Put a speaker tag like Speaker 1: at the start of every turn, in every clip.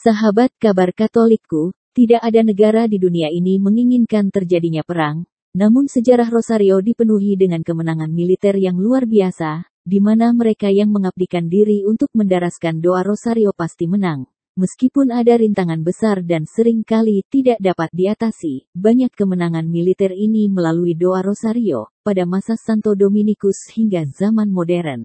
Speaker 1: Sahabat kabar Katolikku, tidak ada negara di dunia ini menginginkan terjadinya perang, namun sejarah Rosario dipenuhi dengan kemenangan militer yang luar biasa, di mana mereka yang mengabdikan diri untuk mendaraskan doa Rosario pasti menang. Meskipun ada rintangan besar dan sering kali tidak dapat diatasi, banyak kemenangan militer ini melalui doa Rosario, pada masa Santo Dominikus hingga zaman modern.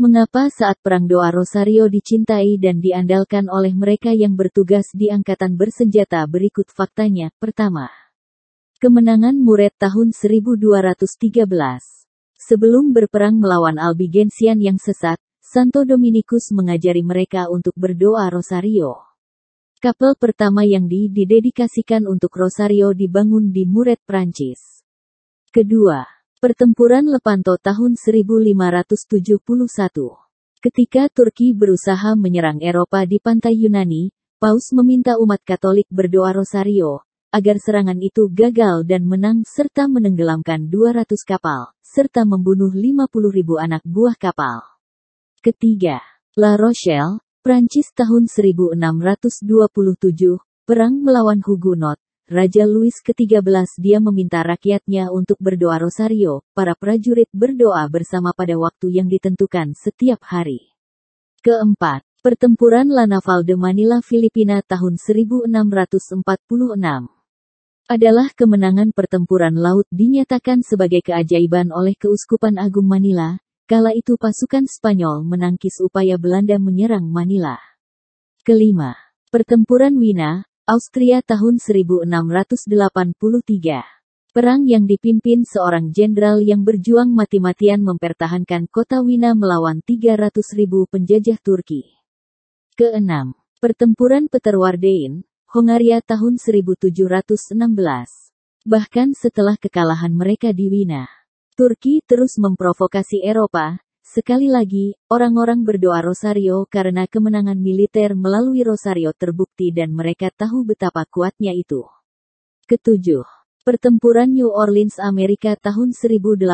Speaker 1: Mengapa saat perang doa Rosario dicintai dan diandalkan oleh mereka yang bertugas di angkatan bersenjata berikut faktanya. Pertama, kemenangan Muret tahun 1213. Sebelum berperang melawan Albigensian yang sesat, Santo Dominikus mengajari mereka untuk berdoa Rosario. Kapel pertama yang didedikasikan untuk Rosario dibangun di Muret Prancis. Kedua, Pertempuran Lepanto tahun 1571. Ketika Turki berusaha menyerang Eropa di pantai Yunani, Paus meminta umat Katolik berdoa rosario agar serangan itu gagal dan menang serta menenggelamkan 200 kapal serta membunuh 50 ribu anak buah kapal. Ketiga, La Rochelle, Prancis tahun 1627, perang melawan Huguenot Raja Louis ke-13 dia meminta rakyatnya untuk berdoa rosario, para prajurit berdoa bersama pada waktu yang ditentukan setiap hari. Keempat, pertempuran La Naval de Manila Filipina tahun 1646 adalah kemenangan pertempuran laut dinyatakan sebagai keajaiban oleh Keuskupan Agung Manila, kala itu pasukan Spanyol menangkis upaya Belanda menyerang Manila. Kelima, pertempuran Wina, Austria tahun 1683. Perang yang dipimpin seorang jenderal yang berjuang mati-matian mempertahankan kota Wina melawan 300.000 penjajah Turki. Keenam, pertempuran Peterwardein, Hongaria tahun 1716. Bahkan setelah kekalahan mereka di Wina, Turki terus memprovokasi Eropa, Sekali lagi, orang-orang berdoa Rosario karena kemenangan militer melalui Rosario terbukti dan mereka tahu betapa kuatnya itu. Ketujuh, pertempuran New Orleans Amerika tahun 1815.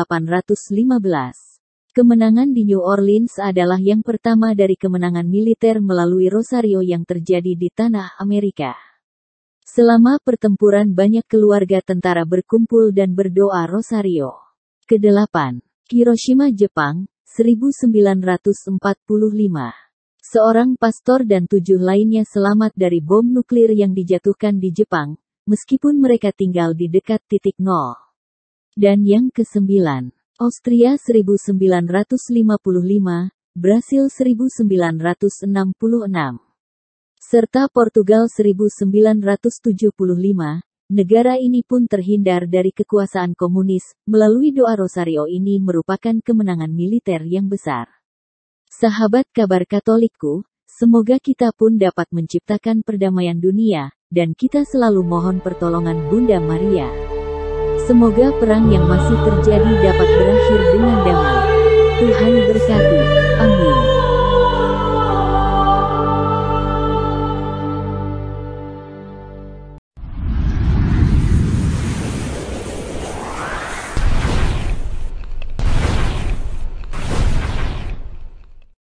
Speaker 1: Kemenangan di New Orleans adalah yang pertama dari kemenangan militer melalui Rosario yang terjadi di tanah Amerika. Selama pertempuran banyak keluarga tentara berkumpul dan berdoa Rosario. Kedelapan, Hiroshima Jepang, 1945. Seorang pastor dan tujuh lainnya selamat dari bom nuklir yang dijatuhkan di Jepang, meskipun mereka tinggal di dekat titik nol. Dan yang kesembilan, Austria 1955, Brasil 1966, serta Portugal 1975, Negara ini pun terhindar dari kekuasaan komunis, melalui doa Rosario ini merupakan kemenangan militer yang besar. Sahabat kabar Katolikku, semoga kita pun dapat menciptakan perdamaian dunia, dan kita selalu mohon pertolongan Bunda Maria. Semoga perang yang masih terjadi dapat berakhir dengan damai. Tuhan berkati. Amin.